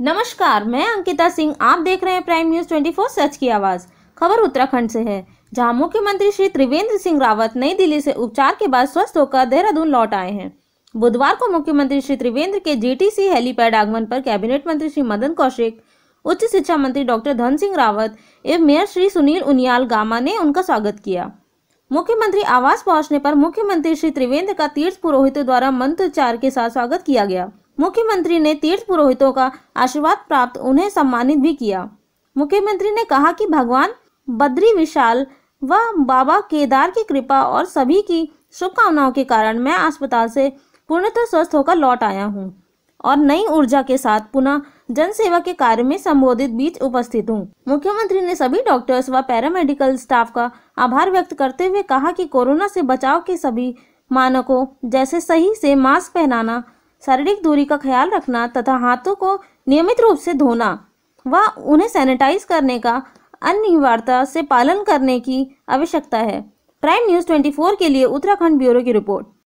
नमस्कार मैं अंकिता सिंह आप देख रहे हैं प्राइम न्यूज 24 सच की आवाज खबर उत्तराखंड से है जहां मुख्यमंत्री श्री त्रिवेंद्र सिंह रावत नई दिल्ली से उपचार के बाद स्वस्थ होकर देहरादून लौट आए हैं बुधवार को मुख्यमंत्री श्री त्रिवेंद्र के जीटीसी हेलीपैड आगमन पर कैबिनेट मंत्री श्री मदन कौशिक उच्च शिक्षा मंत्री डॉक्टर धन सिंह रावत एवं मेयर श्री सुनील उनियाल गामा ने उनका स्वागत किया मुख्यमंत्री आवास पहुंचने पर मुख्यमंत्री श्री त्रिवेंद्र का तीर्थ पुरोहितों द्वारा मंत्रोच्चार के साथ स्वागत किया गया मुख्यमंत्री ने तीर्थ पुरोहितों का आशीर्वाद प्राप्त उन्हें सम्मानित भी किया मुख्यमंत्री ने कहा कि भगवान बद्री विशाल व बाबा केदार की कृपा और सभी की शुभकामनाओं के कारण मैं अस्पताल से पूर्णतः स्वस्थ होकर लौट आया हूँ और नई ऊर्जा के साथ पुनः जनसेवा के कार्य में संबोधित बीच उपस्थित हूँ मुख्यमंत्री ने सभी डॉक्टर्स व पैरामेडिकल स्टाफ का आभार व्यक्त करते हुए कहा कि कोरोना से बचाव के सभी मानकों जैसे सही से मास्क पहनाना शारीरिक दूरी का ख्याल रखना तथा हाथों को नियमित रूप से धोना व उन्हें सैनिटाइज करने का अनिवार्यता से पालन करने की आवश्यकता है प्राइम न्यूज़ 24 के लिए उत्तराखंड ब्यूरो की रिपोर्ट